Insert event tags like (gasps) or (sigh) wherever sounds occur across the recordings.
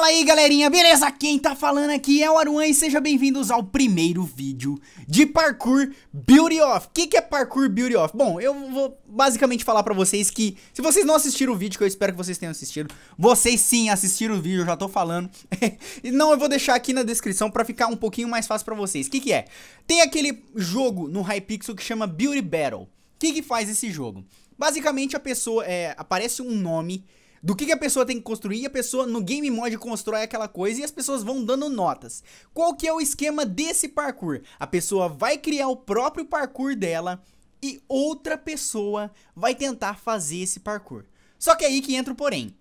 Fala aí galerinha, beleza? Quem tá falando aqui é o Aruan e sejam bem-vindos ao primeiro vídeo de Parkour Beauty Off O que, que é Parkour Beauty Off? Bom, eu vou basicamente falar pra vocês que se vocês não assistiram o vídeo, que eu espero que vocês tenham assistido Vocês sim assistiram o vídeo, eu já tô falando (laughs) E não, eu vou deixar aqui na descrição pra ficar um pouquinho mais fácil pra vocês O que que é? Tem aquele jogo no Hypixel que chama Beauty Battle O que que faz esse jogo? Basicamente a pessoa, é, aparece um nome do que, que a pessoa tem que construir, a pessoa no game mod constrói aquela coisa e as pessoas vão dando notas. Qual que é o esquema desse parkour? A pessoa vai criar o próprio parkour dela e outra pessoa vai tentar fazer esse parkour. Só que é aí que entra o porém.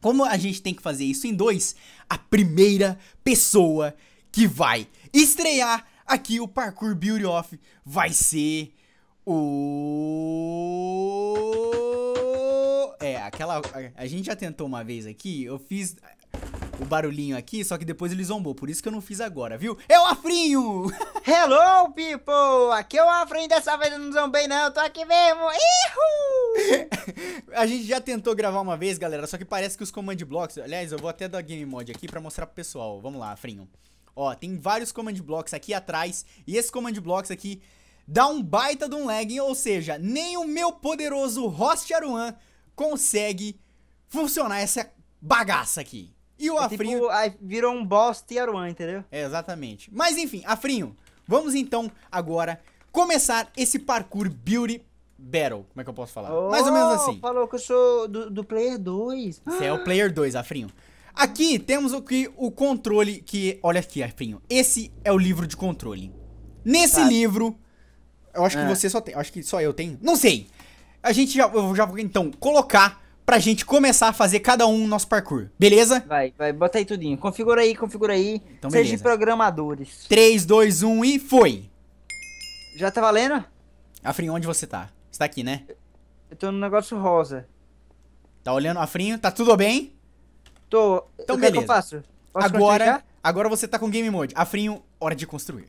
Como a gente tem que fazer isso em dois, a primeira pessoa que vai estrear aqui o Parkour Beauty Off vai ser o é, aquela. A gente já tentou uma vez aqui. Eu fiz o barulhinho aqui, só que depois ele zombou. Por isso que eu não fiz agora, viu? É o Afrinho! (laughs) Hello, people! Aqui é o Afrinho. Dessa vez eu não zombei, não. Eu tô aqui mesmo. Ihu! a gente já tentou gravar uma vez, galera. Só que parece que os command blocks. Aliás, eu vou até dar game mod aqui pra mostrar pro pessoal. Vamos lá, Afrinho. Ó, tem vários command blocks aqui atrás. E esse command blocks aqui dá um baita de um lag, ou seja, nem o meu poderoso Host Aruan consegue funcionar essa bagaça aqui. E o é Afrinho. Tipo, virou um boss tier 1, entendeu? É, exatamente. Mas enfim, Afrinho, vamos então agora começar esse parkour beauty battle. Como é que eu posso falar? Oh, Mais ou menos oh, assim. Falou que eu sou do, do player 2. Você é o player 2, Afrinho. Aqui temos o que o controle que, olha aqui, Afrinho. Esse é o livro de controle. Nesse livro, eu acho que é. você só tem, acho que só eu tenho. Não sei a gente já, eu já vou então colocar pra gente começar a fazer cada um nosso parkour. Beleza? Vai, vai, bota aí tudinho. Configura aí, configura aí. Então, Seja de programadores. 3, 2, 1 e foi! Já tá valendo? Afrinho, onde você tá? Você tá aqui, né? Eu tô no negócio rosa. Tá olhando, Afrinho? Tá tudo bem? Tô. Então, o beleza. É que, eu faço? Posso agora, agora você tá com Game Mode. Afrinho, hora de construir.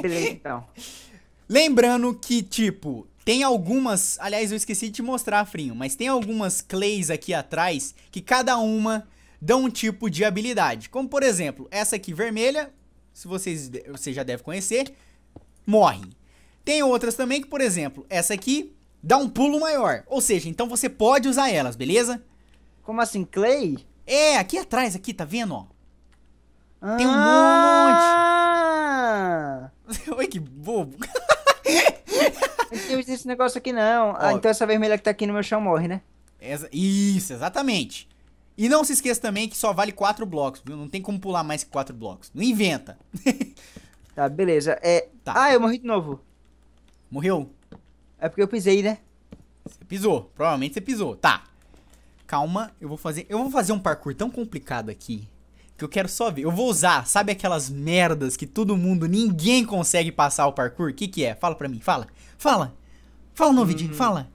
Beleza, então. (laughs) Lembrando que, tipo, tem algumas, aliás eu esqueci de te mostrar, Frinho, mas tem algumas clays aqui atrás que cada uma dão um tipo de habilidade. Como por exemplo, essa aqui vermelha, se vocês, você já deve conhecer, morre. Tem outras também que, por exemplo, essa aqui dá um pulo maior. Ou seja, então você pode usar elas, beleza? Como assim, clay? É, aqui atrás, aqui, tá vendo, ó? Ah! Tem um ah! monte. (laughs) Oi, que bobo. (laughs) Não existe esse negócio aqui, não. Ah, então essa vermelha que tá aqui no meu chão morre, né? Essa, isso, exatamente. E não se esqueça também que só vale quatro blocos, viu? Não tem como pular mais que quatro blocos. Não inventa. (laughs) tá, beleza. É... Tá. Ah, eu morri de novo. Morreu? É porque eu pisei, né? Você pisou. Provavelmente você pisou. Tá. Calma, eu vou fazer... Eu vou fazer um parkour tão complicado aqui que eu quero só ver. Eu vou usar, sabe aquelas merdas que todo mundo, ninguém consegue passar o parkour? O que que é? Fala pra mim, fala. Fala. Fala, Novidinho, vídeo. Uhum. fala.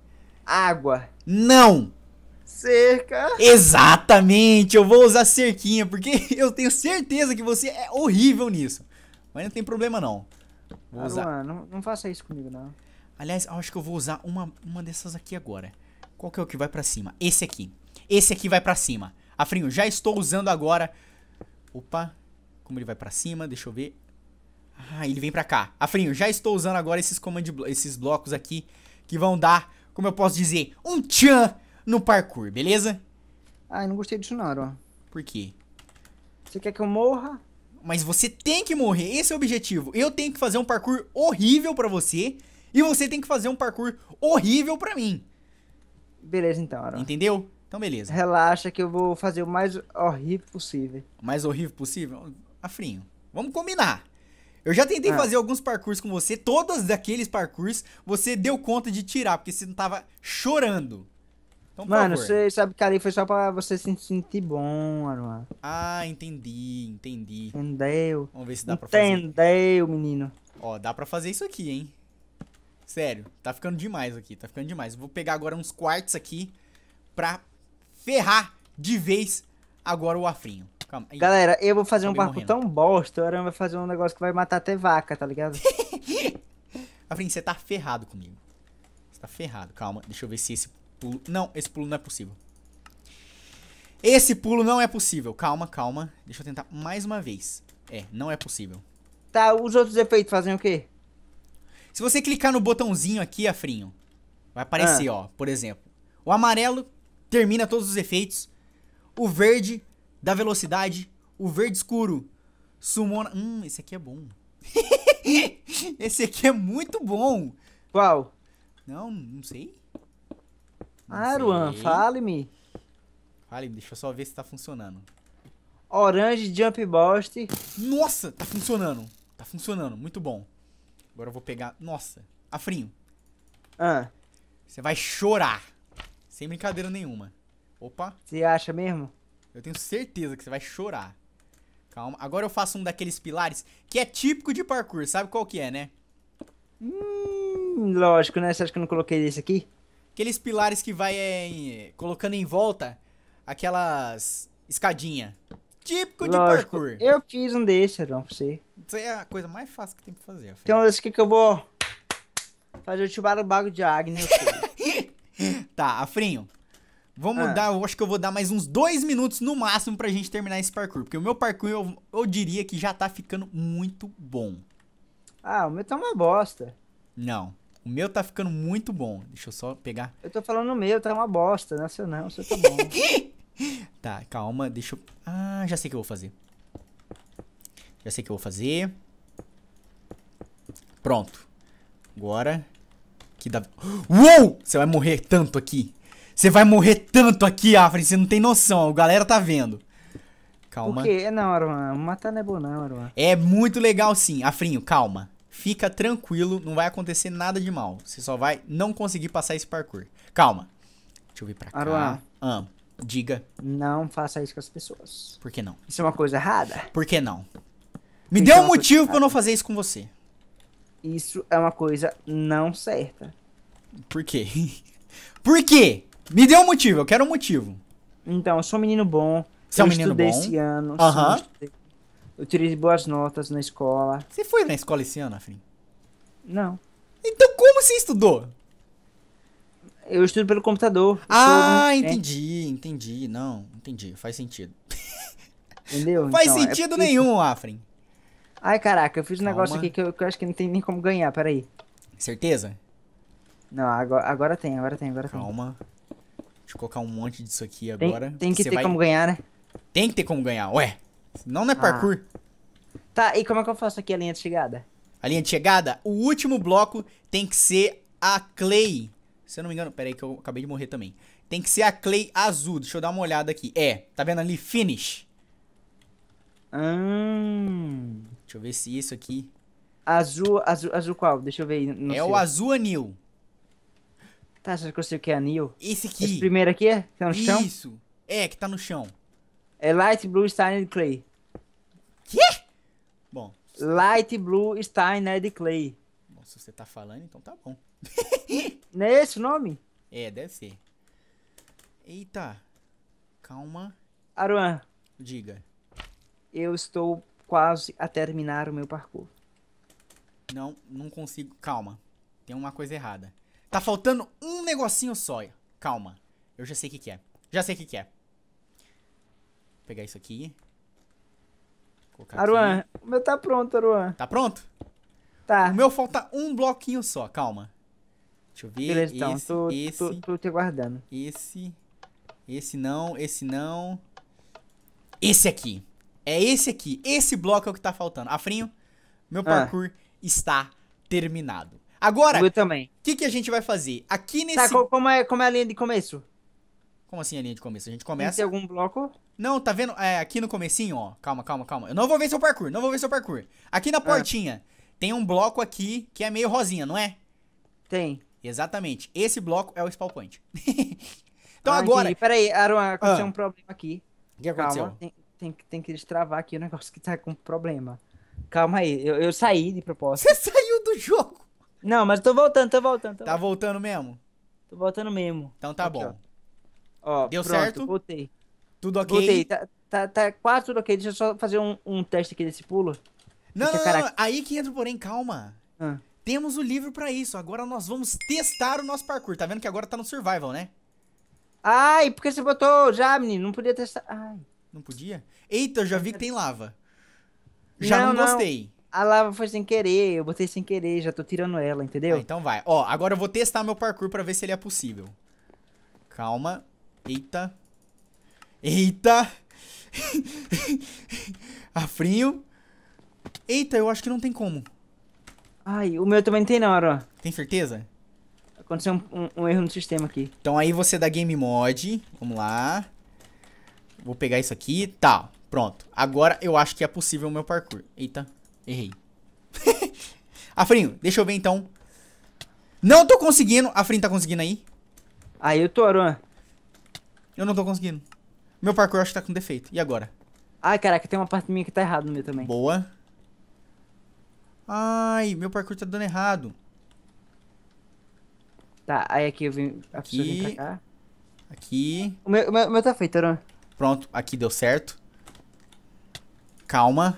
Água. Não. Cerca. Exatamente, eu vou usar cerquinha, porque (laughs) eu tenho certeza que você é horrível nisso. Mas não tem problema não. Vou usar. não, não faça isso comigo não. Aliás, acho que eu vou usar uma, uma dessas aqui agora. Qual que é o que vai pra cima? Esse aqui. Esse aqui vai pra cima. Afrinho, já estou usando agora Opa, como ele vai pra cima, deixa eu ver. Ah, ele vem pra cá. Afrinho, já estou usando agora esses, command blo esses blocos aqui que vão dar, como eu posso dizer, um tchan no parkour, beleza? Ah, eu não gostei disso não, ó. Por quê? Você quer que eu morra? Mas você tem que morrer, esse é o objetivo. Eu tenho que fazer um parkour horrível pra você e você tem que fazer um parkour horrível pra mim. Beleza, então, Aaron. Entendeu? Então, beleza. Relaxa que eu vou fazer o mais horrível possível. O mais horrível possível? Afrinho, vamos combinar. Eu já tentei ah. fazer alguns parkours com você, todos daqueles parkours você deu conta de tirar, porque você não tava chorando. Então, mano, você sabe que ali foi só pra você se sentir bom, mano. Ah, entendi, entendi. Entendeu? Vamos ver se dá Entendeu, pra fazer. Entendeu, menino. Ó, dá pra fazer isso aqui, hein? Sério, tá ficando demais aqui, tá ficando demais. Vou pegar agora uns quartos aqui pra ferrar de vez agora o Afrinho. Calma, Galera, eu vou fazer um barco morrendo. tão bosta, o Aran vai fazer um negócio que vai matar até vaca, tá ligado? (laughs) Afrinho, você tá ferrado comigo. Você tá ferrado. Calma, deixa eu ver se esse pulo... Não, esse pulo não é possível. Esse pulo não é possível. Calma, calma. Deixa eu tentar mais uma vez. É, não é possível. Tá, os outros efeitos fazem o quê? Se você clicar no botãozinho aqui, Afrinho, vai aparecer, ah. ó, por exemplo. O amarelo termina todos os efeitos. O verde da velocidade, o verde escuro sumona. Hum, esse aqui é bom. (laughs) esse aqui é muito bom. Qual? Não, não sei. Ah, Aruan ah, Luan, fale-me. Fale-me, deixa eu só ver se tá funcionando. Orange Jump Boost. Nossa, tá funcionando. Tá funcionando, muito bom. Agora eu vou pegar. Nossa, Afrinho. Ah. Você vai chorar. Sem brincadeira nenhuma. Opa. Você acha mesmo? Eu tenho certeza que você vai chorar. Calma. Agora eu faço um daqueles pilares que é típico de parkour. Sabe qual que é, né? Hum, lógico, né? Você acha que eu não coloquei esse aqui? Aqueles pilares que vai eh, em, colocando em volta aquelas escadinha. Típico lógico. de parkour. Eu fiz um desse, Adão, pra você. Isso é a coisa mais fácil que tem pra fazer. Tem Então, desse aqui que eu vou fazer o Chubarabago de Agnes. Tá, Afrinho. Vamos ah. dar, eu acho que eu vou dar mais uns dois minutos no máximo pra gente terminar esse parkour. Porque o meu parkour, eu, eu diria que já tá ficando muito bom. Ah, o meu tá uma bosta. Não, o meu tá ficando muito bom. Deixa eu só pegar. Eu tô falando o meu, tá uma bosta. Né? Não, seu não, seu tá bom. (laughs) tá, calma, deixa eu. Ah, já sei o que eu vou fazer. Já sei o que eu vou fazer. Pronto. Agora aqui da... Uou! Você vai morrer tanto aqui. Você vai morrer tanto aqui, Afrin. Você não tem noção. A galera tá vendo. Calma. Por quê? É, não, Aruan. Matar não é bom, não, Aruan. É muito legal, sim. Afrinho, calma. Fica tranquilo. Não vai acontecer nada de mal. Você só vai não conseguir passar esse parkour. Calma. Deixa eu vir pra cá. Aruan. Ah, diga. Não faça isso com as pessoas. Por que não? Isso é uma coisa errada? Por que não? Me dê é um motivo pra eu não fazer isso com você. Isso é uma coisa não certa. Por quê? (laughs) Por quê? Me dê um motivo, eu quero um motivo. Então, eu sou um menino bom. Você eu é um menino bom? esse ano. Uh -huh. Eu tirei boas notas na escola. Você foi na escola esse ano, Afrim? Não. Então como você estudou? Eu estudo pelo computador. Ah, entendi, entendi. Não, entendi. Faz sentido. (laughs) Entendeu? Faz então, é sentido é... nenhum, Afrin. Ai, caraca, eu fiz um Calma. negócio aqui que eu, que eu acho que não tem nem como ganhar, peraí. Certeza? Não, agora, agora tem, agora tem, agora Calma. tem. Calma. Deixa eu colocar um monte disso aqui tem, agora. Tem que ter vai... como ganhar, né? Tem que ter como ganhar, ué. Não, não é ah. parkour. Ah. Tá, e como é que eu faço aqui a linha de chegada? A linha de chegada? O último bloco tem que ser a clay. Se eu não me engano, peraí que eu acabei de morrer também. Tem que ser a clay azul. Deixa eu dar uma olhada aqui. É, tá vendo ali? Finish. Hum, Deixa eu ver se isso aqui. Azul, azul, azul qual? Deixa eu ver. é seu. o azul anil. Tá, você que eu sei o que é anil? Esse aqui. Esse primeiro aqui é? Que tá no isso. chão? Isso. É, que tá no chão. É Light Blue stained Clay. Que? Bom. Light Blue stained Clay. Bom, se você tá falando, então tá bom. (laughs) Não é esse o nome? É, deve ser. Eita. Calma. Aruan. Diga. Eu estou quase a terminar o meu parkour. Não, não consigo. Calma. Tem uma coisa errada. Tá faltando um negocinho só. Calma. Eu já sei o que, que é. Já sei o que, que é. Vou pegar isso aqui. Colocar Aruan, aqui. o meu tá pronto, Aruan. Tá pronto? Tá. O meu falta um bloquinho só, calma. Deixa eu ver. Beleza, então. tô, esse, tô, tô te guardando. Esse. Esse não, esse não. Esse aqui. É esse aqui. Esse bloco é o que tá faltando. Afrinho, meu ah. parkour ah. está terminado. Agora, o que, que a gente vai fazer? Aqui tá, nesse. Tá, como é, como é a linha de começo? Como assim a linha de começo? A gente começa. Tem algum bloco? Não, tá vendo? É, aqui no comecinho, ó. Calma, calma, calma. Eu não vou ver seu parkour, não vou ver seu parkour. Aqui na ah. portinha, ah. tem um bloco aqui que é meio rosinha, não é? Tem. Exatamente. Esse bloco é o spawn point. (laughs) então ah, agora. Entendi. Peraí, Aruan, aconteceu ah. um problema aqui. O que aconteceu? Calma tem, tem que destravar aqui o um negócio que tá com problema. Calma aí, eu, eu saí de propósito. Você (laughs) saiu do jogo? Não, mas tô voltando, tô voltando. Tô tá voltando. voltando mesmo? Tô voltando mesmo. Então tá aqui, bom. Ó, Deu pronto, certo? Voltei. Tudo ok? Voltei, tá, tá, tá quase tudo ok. Deixa eu só fazer um, um teste aqui desse pulo. Não, não, não, aí que entra porém, calma. Ah. Temos o livro pra isso, agora nós vamos testar o nosso parkour. Tá vendo que agora tá no survival, né? Ai, porque você botou já, menino? Não podia testar. Ai. Não podia? Eita, eu já vi que tem lava. Já não, não gostei. Não. A lava foi sem querer, eu botei sem querer, já tô tirando ela, entendeu? Ah, então vai. Ó, agora eu vou testar meu parkour pra ver se ele é possível. Calma. Eita. Eita. Afrinho. (laughs) Ah, Eita, eu acho que não tem como. Ai, o meu também tem na hora, ó. Tem certeza? Aconteceu um, um, um erro no sistema aqui. Então aí você é dá game mod. Vamos lá. Vou pegar isso aqui, tá, pronto. Agora eu acho que é possível o meu parkour. Eita, errei. (laughs) Afrinho, deixa eu ver então. Não tô conseguindo. Afrinho tá conseguindo aí? Aí eu tô, Aruan. Eu não tô conseguindo. Meu parkour eu acho que tá com defeito. E agora? Ai, caraca, tem uma parte minha que tá errada no meu também. Boa. Ai, meu parkour tá dando errado. Tá, aí aqui eu vim. A aqui, vem pra cá. Aqui. O meu, o meu, o meu tá feito, Aruan. Pronto, aqui deu certo. Calma.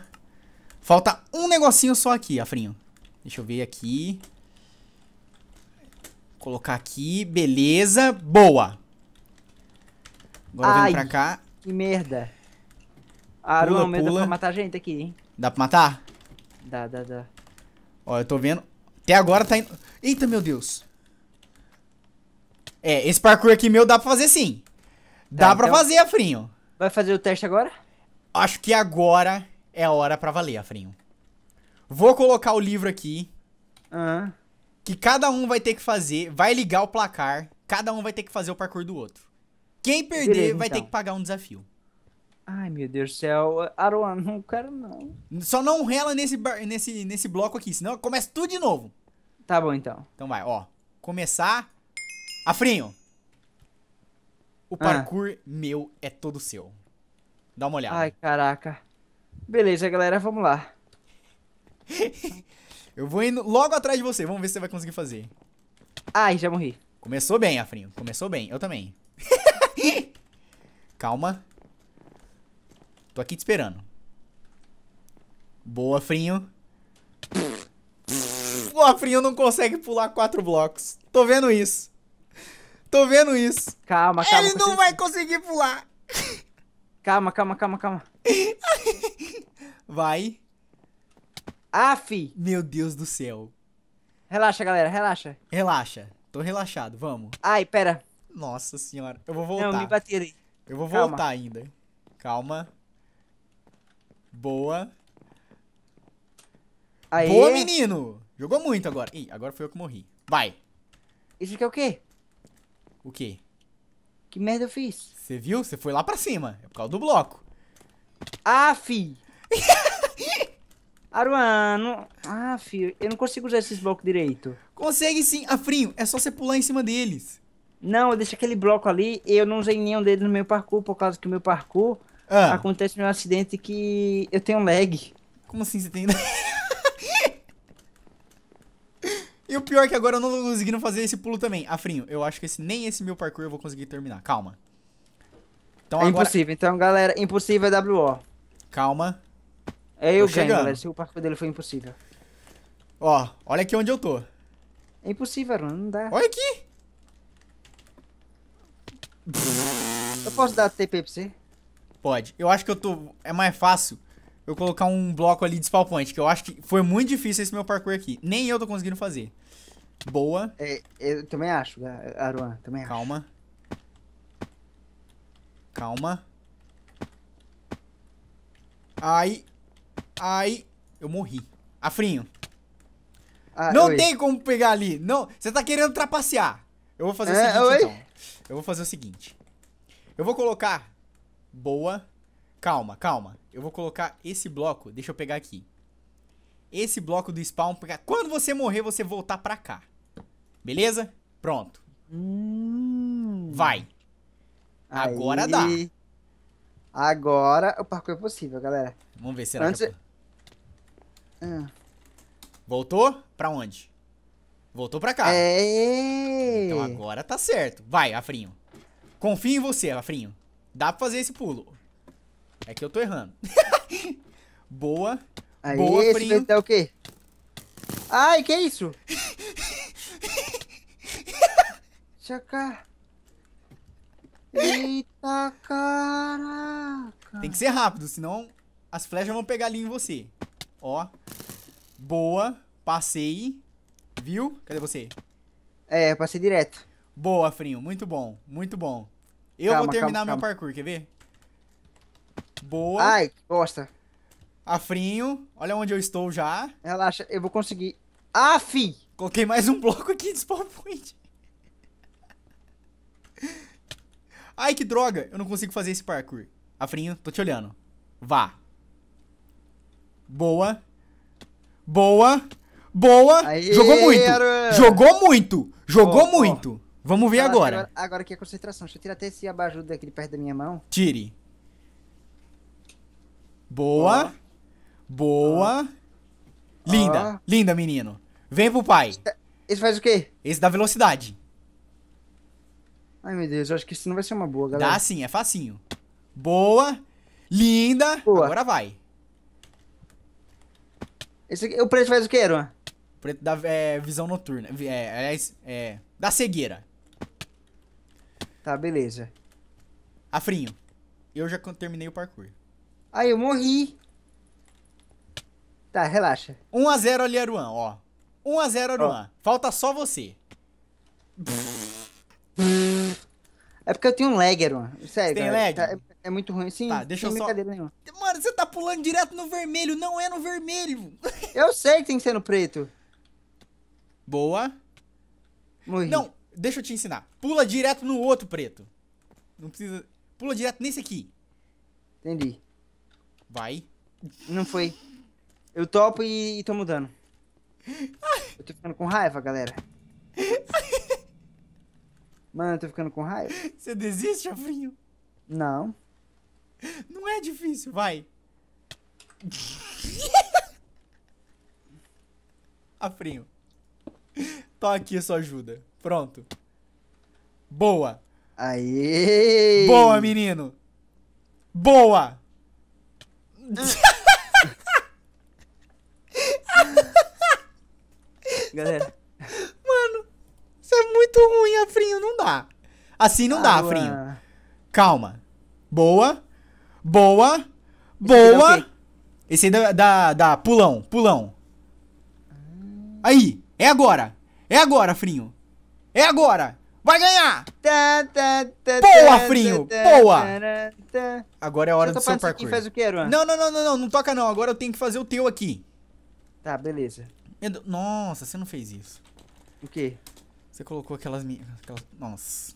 Falta um negocinho só aqui, Afrinho. Deixa eu ver aqui. Colocar aqui. Beleza. Boa. Agora Ai, vem pra cá. Que merda. Aruma, pula, pula. dá pra matar gente aqui, hein? Dá pra matar? Dá, dá, dá. Ó, eu tô vendo. Até agora tá indo... Eita, meu Deus. É, esse parkour aqui meu dá pra fazer sim. Tá, dá tá, pra então... fazer, Afrinho. Vai fazer o teste agora? Acho que agora é a hora pra valer, Afrinho. Vou colocar o livro aqui. Ah. Que cada um vai ter que fazer, vai ligar o placar, cada um vai ter que fazer o parkour do outro. Quem perder Beleza, vai então. ter que pagar um desafio. Ai, meu Deus do céu. Aruan, não quero não. Só não rela nesse, nesse, nesse bloco aqui, senão começa tudo de novo. Tá bom, então. Então vai, ó. Começar. Afrinho. O ah. parkour ah. meu é todo seu. Dá uma olhada. Ai, caraca. Beleza, galera, vamos lá. (laughs) eu vou indo logo atrás de você. Vamos ver se você vai conseguir fazer. Ai, já morri. Começou bem, Afrinho. Começou bem. Eu também. (laughs) Calma. Tô aqui te esperando. Boa, Afrinho. O Afrinho não consegue pular quatro blocos. Tô vendo isso. Tô vendo isso. Calma, calma. Ele não vai conseguir pular. Calma, calma, calma, calma. Vai. Aff! Meu Deus do céu. Relaxa, galera, relaxa. Relaxa. Tô relaxado, vamos. Ai, pera. Nossa senhora, eu vou voltar. Não, me bateram aí. Eu vou Calma. voltar ainda. Calma. Boa. Aê. Boa, menino! Jogou muito agora. Ih, agora foi eu que morri. Vai. Isso aqui é o quê? O quê? Que merda eu fiz? Você viu? Você foi lá pra cima. É por causa do bloco. Ah, fi! (laughs) Aruano! Ah, fi, eu não consigo usar esses blocos direito. Consegue sim, Afrinho. Ah, é só você pular em cima deles. Não, eu deixei aquele bloco ali e eu não usei nenhum deles no meu parkour, por causa que o meu parkour ah. acontece num acidente que eu tenho lag. Como assim você tem lag? (laughs) E o pior é que agora eu não tô conseguindo fazer esse pulo também. Afrinho, ah, eu acho que esse, nem esse meu parkour eu vou conseguir terminar. Calma. Então, é agora... impossível. Então, galera, impossível é WO. Calma. É eu ganho, galera. Se o parkour dele foi impossível. Ó, olha aqui onde eu tô. É impossível, Não dá. Olha aqui. Eu posso dar TP pra você? Pode. Eu acho que eu tô... É mais fácil eu colocar um bloco ali de spawn point, que eu acho que foi muito difícil esse meu parkour aqui. Nem eu tô conseguindo fazer boa. É, eu também acho, é, Aruan, também Calma. acho. Calma. Calma. Ai. Ai. Eu morri. Afrinho. Ah, não oi. tem como pegar ali. Não, você tá querendo trapacear. Eu vou fazer é, o seguinte, oi? então. Eu vou fazer o seguinte. Eu vou colocar... Boa. Calma, calma. Eu vou colocar esse bloco. Deixa eu pegar aqui esse bloco do spawn pra quando você morrer, você voltar pra cá. Beleza? Pronto. Hum. Vai. Agora Aí. dá. Agora o parkour é possível, galera. Vamos ver, se Antes... que... É ah. Voltou? Pra onde? Voltou pra cá. É. Então agora tá certo. Vai, Afrinho. Confio em você, Afrinho. Dá pra fazer esse pulo. É que eu tô errando. (laughs) Boa. Aí, Boa, esse vai o quê? Ai, que isso? Chaca. Eita, caraca. Tem que ser rápido, senão as flechas vão pegar ali em você. Ó. Boa. Passei. Viu? Cadê você? É, passei direto. Boa, Frinho. Muito bom. Muito bom. Eu calma, vou terminar calma, meu calma. parkour, quer ver? Boa. Ai, que bosta. Afrinho, olha onde eu estou já. Relaxa, eu vou conseguir. Afi! Coloquei mais um bloco aqui de spawn point. Ai, que droga! Eu não consigo fazer esse parkour. Afrinho, tô te olhando. Vá. Boa. Boa. Boa. Aê, Jogou muito. Jogou muito. Jogou oh, muito. Oh. Vamos ver agora. agora. Agora que é concentração. Deixa eu tirar até esse abajur daqui perto da minha mão. Tire. Boa. Boa. Boa. Ah. Linda. Ah. Linda, menino. Vem pro pai. É- esse faz o quê? Esse dá velocidade. Ai, meu Deus, eu acho que isso não vai ser uma boa, galera. Dá sim, é facinho. Boa. Linda. Boa. Agora vai. Esse aqui, o preto faz o quê, O preto dá é, visão noturna. É, é, é, é, dá cegueira. Tá, beleza. Afrinho, eu já terminei o parkour. Ai, eu morri. Tá, relaxa. 1x0 ali, Aruan, ó. 1x0 Aruan. Oh. Falta só você. É porque eu tenho um lag, Aruan. Sério. Você tem lag? Tá, é, é, muito ruim. Sim, tá, deixa sem eu só... nenhuma. Mano, você tá pulando direto no vermelho. Não é no vermelho. (laughs) Eu sei que tem que ser no preto. Boa. Morri. Não, deixa eu te ensinar. Pula direto no outro preto. Não precisa... Pula direto nesse aqui. Entendi. Vai. Não foi. Eu topo e, e tô mudando. Eu tô ficando com raiva, galera. Mano, eu tô ficando com raiva. Você desiste, Afrinho? Não. Não é difícil, vai. Afrinho. Tô aqui sua ajuda. Pronto. Boa. Aí. Boa, menino. Boa. (laughs) (laughs) galera. Mano, isso é muito ruim, Afrinho. Não dá. Assim não ah, dá, Afrinho. Calma. Boa. Boa. Boa. Esse, Esse aí da, da, da pulão, pulão. Aí, é agora. É agora, Frinho. É agora. Vai ganhar. Tá, tá, tá, boa, tá, Frinho. Tá, tá, boa. Agora é a hora do seu parkour. Faz o Não, não, não, não, não. Não toca não. Agora eu tenho que fazer o teu aqui. Tá, beleza. Nossa, você não fez isso. O quê? Você colocou aquelas... aquelas... Nossa.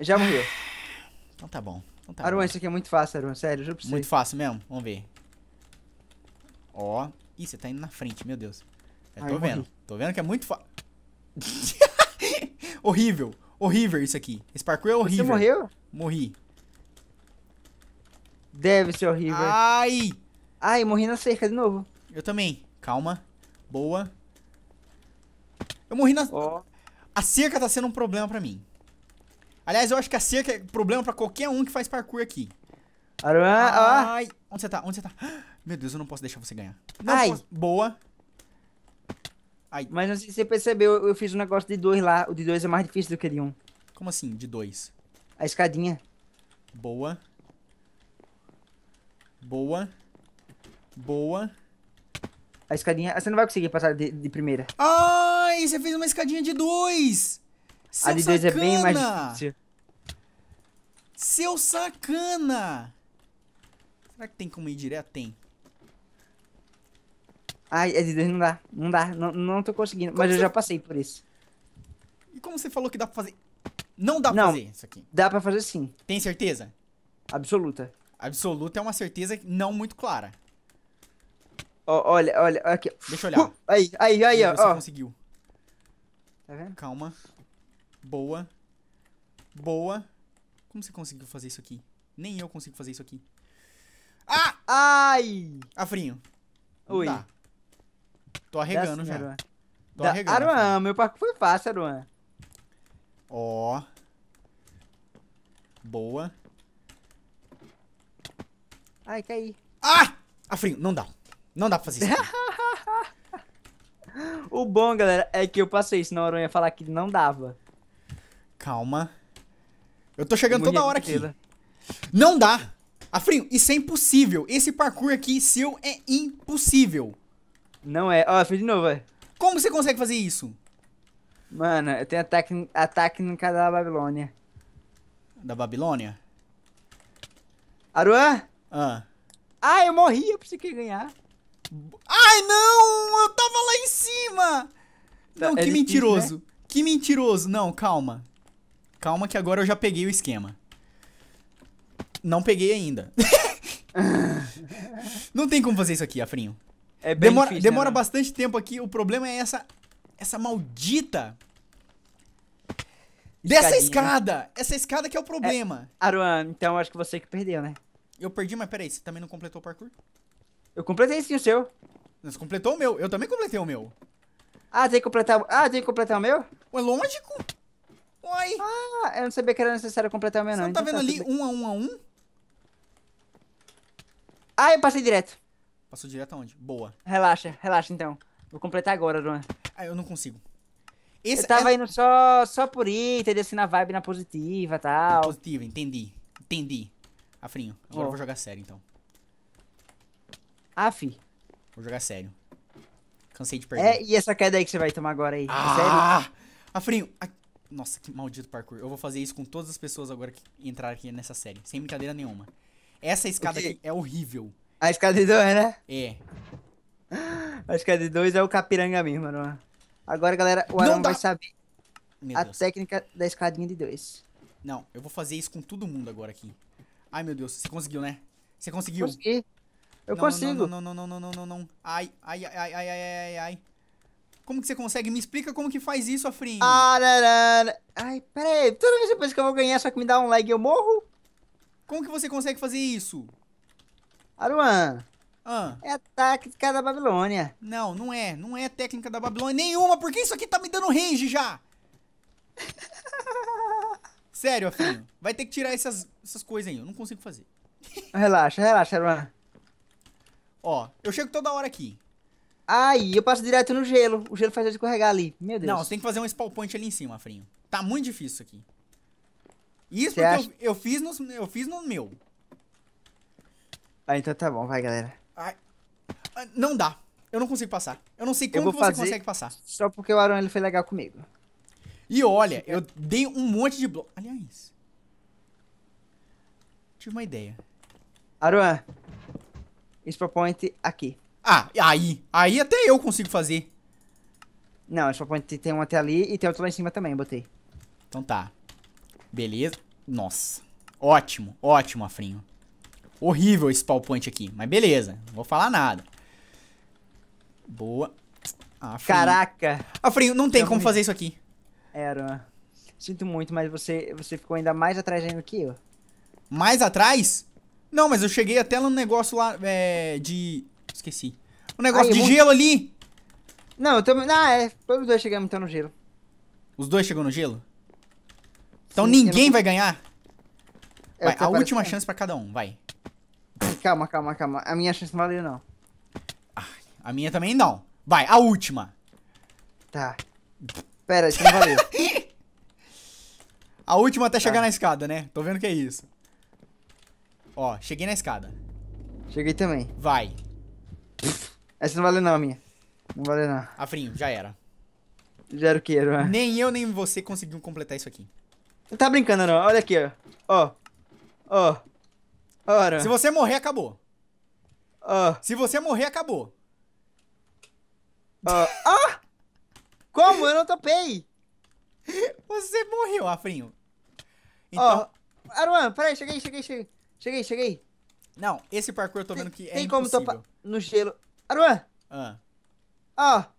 Já morreu. Então tá bom. Então tá Aruan, isso aqui é muito fácil, Aruan. Sério, eu pra preciso. Muito fácil mesmo? Vamos ver. Ó. Ih, você tá indo na frente, meu Deus. Eu Ai, tô eu vendo. Morri. Tô vendo que é muito fácil. (laughs) horrível. Horrível isso aqui. Esse parkour é horrível. Você morreu? Morri. Deve ser horrível. Ai! Ai, morri na cerca de novo. Eu também. Calma. Boa. Eu morri na... Oh. A cerca tá sendo um problema pra mim. Aliás, eu acho que a cerca é problema pra qualquer um que faz parkour aqui. Ai. Onde você tá? Onde você tá? (gasps) Meu Deus, eu não posso deixar você ganhar. Não Ai. Posso... Boa. Ai. Mas assim, você percebeu, eu fiz um negócio de dois lá. O de dois é mais difícil do que de um. Como assim, de dois? A escadinha. Boa. Boa. Boa. A escadinha. Você não vai conseguir passar de, de primeira. Ai, você fez uma escadinha de dois! Seu a de sacana. dois é bem mais difícil. Seu sacana! Será que tem como ir direto? Tem. Ai, a é de dois não dá. Não dá. Não, não tô conseguindo. Como mas você... eu já passei por isso. E como você falou que dá pra fazer? Não dá pra não, fazer isso aqui. Dá pra fazer sim. Tem certeza? Absoluta. Absoluta é uma certeza não muito clara. Ó, olha, olha, aqui. Deixa eu olhar. Uh, aí, aí, aí, ó. Você conseguiu. Tá vendo? Calma. Boa. Boa. Como você conseguiu fazer isso aqui? Nem eu consigo fazer isso aqui. Ah! Ai! Afrinho. Oi. Tá. Tô arregando assim, já. Aruan. Tô da... arregando. Aruan, afrinho. meu parque foi fácil, Aruan. Ó. Boa. Ai, caí. Ah! Afrinho, não dá. Não dá pra fazer isso. (laughs) o bom, galera, é que eu passei, senão a Aranha ia falar que não dava. Calma. Eu tô chegando Bonito, toda hora aqui. Não dá. Afrinho, isso é impossível. Esse parkour aqui seu é impossível. Não é. Ó, fiz de novo, velho. Como você consegue fazer isso? Mano, eu tenho ataque, a técnica da Babilônia. Da Babilônia? Aruan? Ah. Ah, eu morri, eu pensei que ia ganhar. Ai, não! Eu tava lá em cima! Tá, não, é que difícil, mentiroso. Né? Que mentiroso. Não, calma. Calma que agora eu já peguei o esquema. Não peguei ainda. (laughs) não tem como fazer isso aqui, Afrinho. É bem demora, difícil, demora né? bastante tempo aqui. O problema é essa essa maldita Escadinha. dessa escada. Essa escada que é o é, problema. É, Aruan, então acho que você que perdeu, né? Eu perdi, mas peraí, você também não completou o parkour? Eu completei sim o seu. Você completou o meu. Eu também completei o meu. Ah, tem que completar, ah, tem que completar o meu? Ué, lógico. Oi. Ah, eu não sabia que era necessário completar o meu, Você não. Você tá então vendo tá ali um a um a um? Ah, eu passei direto. Passou direto aonde? Boa. Relaxa, relaxa então. Vou completar agora, Luan. Ah, eu não consigo. Esse eu tava é... indo só, só por ir, entendeu? Assim, na vibe, na positiva e tal. Na positiva, entendi. Entendi. Afrinho, agora oh. eu vou jogar sério então. Ah, fi. Vou jogar sério. Cansei de perder. É, e essa queda aí que você vai tomar agora aí? É ah! sério? Afrinho, a... nossa, que maldito parkour. Eu vou fazer isso com todas as pessoas agora que entraram aqui nessa série. Sem brincadeira nenhuma. Essa escada aqui é horrível. A escada de dois, né? É. A escada de dois é o capiranga mesmo, mano. É? Agora, galera, o Arão vai saber meu a Deus. técnica da escadinha de dois. Não, eu vou fazer isso com todo mundo agora aqui. Ai, meu Deus, você conseguiu, né? Você conseguiu? Consegui. Eu não, consigo. Não, não, não, não, não, não, não, Ai, Ai, ai, ai, ai, ai, ai, ai. Como que você consegue? Me explica como que faz isso, Afrin. não. Ah, ai, peraí. Toda vez que eu vou ganhar, só que me dá um lag e eu morro? Como que você consegue fazer isso? Aruan. Ah. É a técnica da Babilônia. Não, não é. Não é técnica da Babilônia nenhuma, porque isso aqui tá me dando range já. (laughs) Sério, Afrin. Vai ter que tirar essas, essas coisas aí. Eu não consigo fazer. Relaxa, relaxa, Aruan. Ó, eu chego toda hora aqui. Aí, eu passo direto no gelo. O gelo faz eu escorregar ali. Meu Deus. Não, você tem que fazer um spawn point ali em cima, Frinho. Tá muito difícil isso aqui. Isso porque acha... eu, eu, fiz no, eu fiz no meu. Ah, então tá bom, vai, galera. Ai, ah, não dá. Eu não consigo passar. Eu não sei como você consegue passar. Só porque o Aaron ele foi legal comigo. E olha, eu dei um monte de bloco. Aliás. Tive uma ideia. Aruan, spawn point aqui. Ah, aí. Aí até eu consigo fazer. Não, spawn point tem um até ali e tem outro lá em cima também, botei. Então tá. Beleza. Nossa. Ótimo, ótimo, Afrinho. Horrível esse spawn point aqui, mas beleza. Não vou falar nada. Boa. Afrinho. Caraca. Afrinho, não tem eu como me... fazer isso aqui. Era. Sinto muito, mas você, você ficou ainda mais atrás ainda que eu. Mais atrás? Não, mas eu cheguei até lá no negócio lá é, de... Esqueci. Um negócio de gelo ali. Não, eu também... Tô... Ah, é. Todos dois chegamos então no gelo. Os dois chegam no gelo? Então Sim, ninguém não... vai ganhar? É, vai, a última chance pra cada um, vai. Calma, calma, calma. A minha chance não valeu, não. a minha também não. Vai, a última. Tá. Pera, isso não valeu. (laughs) a última até tá. chegar na escada, né? Tô vendo que é isso. Ó, cheguei na escada. Cheguei também. Vai. Essa não vale não, minha. Não vale não. Afrinho, já era. Já era o que era, né? Nem eu, nem você conseguimos completar isso aqui. Tá brincando, não. Olha aqui, ó. Ó. Ó. Ora. Se você morrer, acabou. Ó. Se você morrer, acabou. Ó. Ah! Como? Eu não topei. (laughs) Você morreu, Afrinho. Então... Ó. Aruan, peraí, cheguei, cheguei, cheguei. Cheguei, cheguei. Não, esse parkour eu tô vendo que tem é Tem como topar no gelo. Aruan! Ah. Ó. Oh.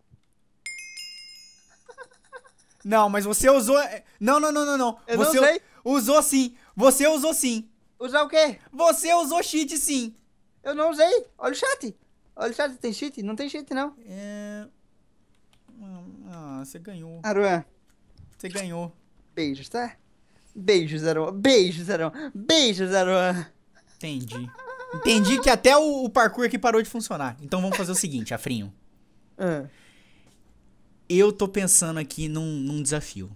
Não, mas você usou... Não, não, não, não, não. Eu você não sei. usou sim. Você usou sim. Usar o quê? Você usou cheat sim. Eu não usei. Olha o chat. Olha o chat, tem cheat? Não tem cheat, não. É... Ah, você ganhou. Aruan. Você ganhou. Beijos, tá? Beijo, Zero. Beijo, Zero. Beijo, Zero. Entendi. Entendi que até o, o parkour aqui parou de funcionar. Então vamos fazer o seguinte, Afrinho. (laughs) Ah. Eu tô pensando aqui num, num, desafio.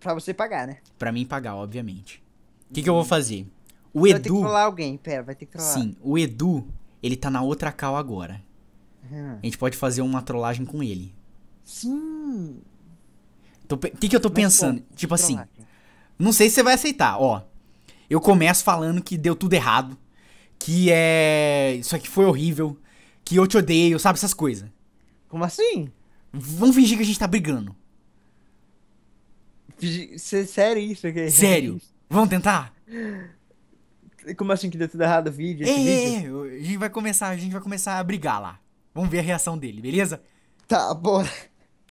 Pra você pagar, né? Pra mim pagar, obviamente. O que, que eu vou fazer? O Edu. Vai ter que trollar alguém, pera, vai ter que trollar. Sim, o Edu, ele tá na outra cal agora. Uhum. A gente pode fazer uma trollagem com ele. Sim. O que, que eu tô Mas, pensando? tipo assim, trolar. Não sei se você vai aceitar, ó. Eu começo falando que deu tudo errado, que é. Isso aqui foi horrível, que eu te odeio, sabe? Essas coisas. Como assim? Vamos fingir que a gente tá brigando. sério isso aqui? Sério? (laughs) Vamos tentar? Como assim que deu tudo errado o vídeo? É, vídeo? É, é, a gente vai começar, a gente vai começar a brigar lá. Vamos ver a reação dele, beleza? Tá, bora.